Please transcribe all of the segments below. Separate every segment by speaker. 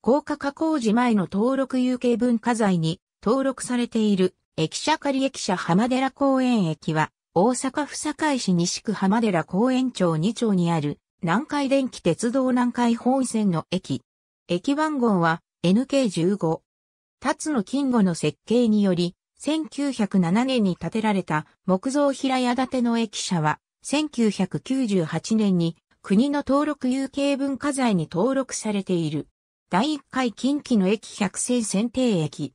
Speaker 1: 高架加工時前の登録有形文化財に登録されている駅舎仮駅舎浜寺公園駅は大阪府堺市西区浜寺公園町2町にある南海電気鉄道南海本線の駅。駅番号は NK15。辰野金吾の設計により、1907年に建てられた木造平屋建ての駅舎は、1998年に国の登録有形文化財に登録されている。第1回近畿の駅百選選定駅。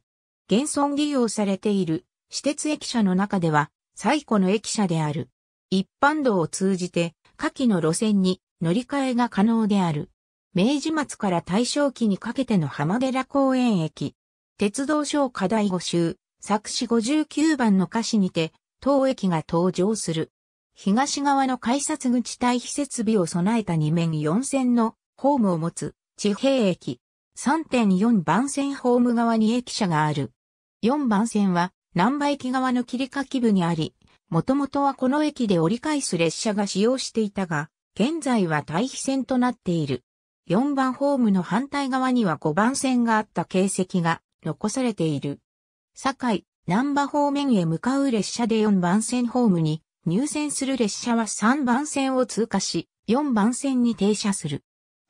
Speaker 1: 現存利用されている私鉄駅舎の中では最古の駅舎である。一般道を通じて下記の路線に乗り換えが可能である。明治末から大正期にかけての浜寺公園駅。鉄道省課題5集、作詞59番の歌詞にて、当駅が登場する。東側の改札口対比設備を備えた2面4線のホームを持つ地平駅。3.4番線ホーム側に駅舎がある。4番線は、南波駅側の切り欠き部にあり、もともとはこの駅で折り返す列車が使用していたが、現在は対比線となっている。4番ホームの反対側には5番線があった形跡が残されている。堺、南波方面へ向かう列車で4番線ホームに入線する列車は3番線を通過し、4番線に停車する。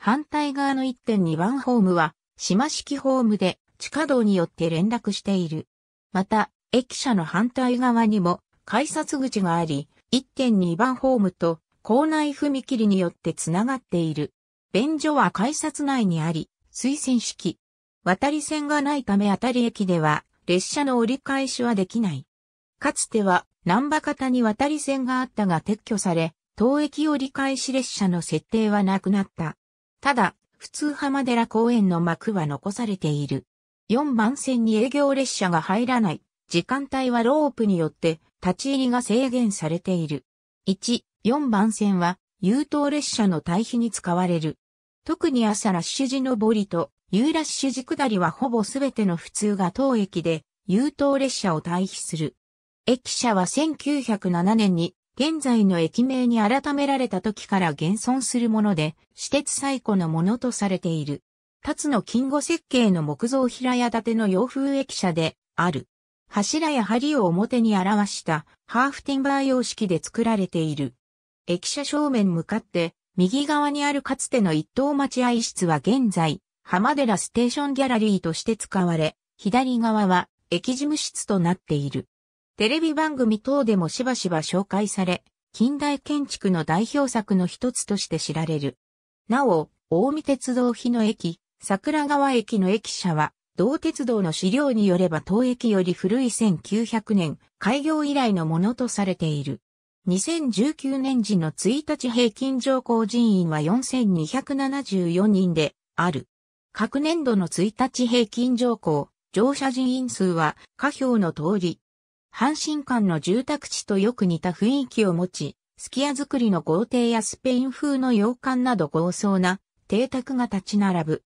Speaker 1: 反対側の1.2番ホームは、島式ホームで、地下道によって連絡している。また、駅舎の反対側にも、改札口があり、1.2番ホームと、校内踏切によってつながっている。便所は改札内にあり、推薦式。渡り線がないためあたり駅では、列車の折り返しはできない。かつては、南波方に渡り線があったが撤去され、当駅折り返し列車の設定はなくなった。ただ、普通浜寺公園の幕は残されている。4番線に営業列車が入らない。時間帯はロープによって立ち入りが制限されている。1、4番線は優等列車の対比に使われる。特に朝ラッシュ時上りと夕ラッシュ時下りはほぼすべての普通が当駅で優等列車を対比する。駅舎は1907年に現在の駅名に改められた時から現存するもので、私鉄最古のものとされている。辰の金吾設計の木造平屋建ての洋風駅舎である。柱や梁を表に表したハーフティンバー様式で作られている。駅舎正面向かって右側にあるかつての一等待合室は現在浜寺ステーションギャラリーとして使われ、左側は駅事務室となっている。テレビ番組等でもしばしば紹介され、近代建築の代表作の一つとして知られる。なお、大見鉄道日野駅、桜川駅の駅舎は、同鉄道の資料によれば当駅より古い1900年、開業以来のものとされている。2019年時の1日平均乗降人員は4274人である。各年度の1日平均乗降、乗車人員数は下表の通り、阪神間の住宅地とよく似た雰囲気を持ち、すき家作りの豪邸やスペイン風の洋館など豪壮な邸宅が立ち並ぶ。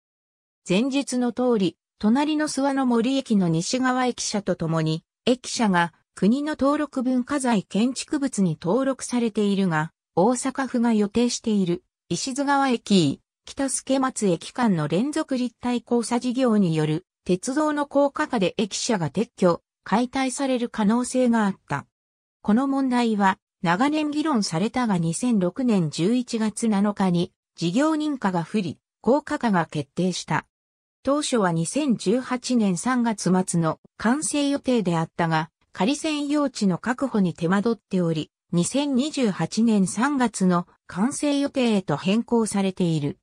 Speaker 1: 前述の通り、隣の諏訪の森駅の西側駅舎とともに、駅舎が国の登録文化財建築物に登録されているが、大阪府が予定している石津川駅、北助松駅間の連続立体交差事業による鉄道の高架化で駅舎が撤去解体される可能性があった。この問題は長年議論されたが2006年11月7日に事業認可が不利、高価化が決定した。当初は2018年3月末の完成予定であったが、仮専用地の確保に手間取っており、2028年3月の完成予定へと変更されている。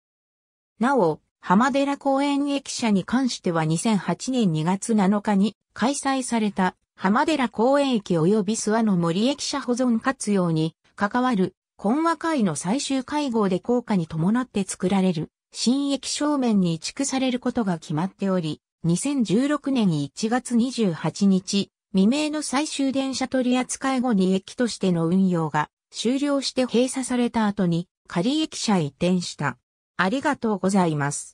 Speaker 1: なお、浜寺公園駅舎に関しては2008年2月7日に開催された浜寺公園駅及び諏訪の森駅舎保存活用に関わる懇話会の最終会合で効果に伴って作られる新駅正面に移築されることが決まっており、2016年1月28日未明の最終電車取扱い後に駅としての運用が終了して閉鎖された後に仮駅舎移転した。ありがとうございます。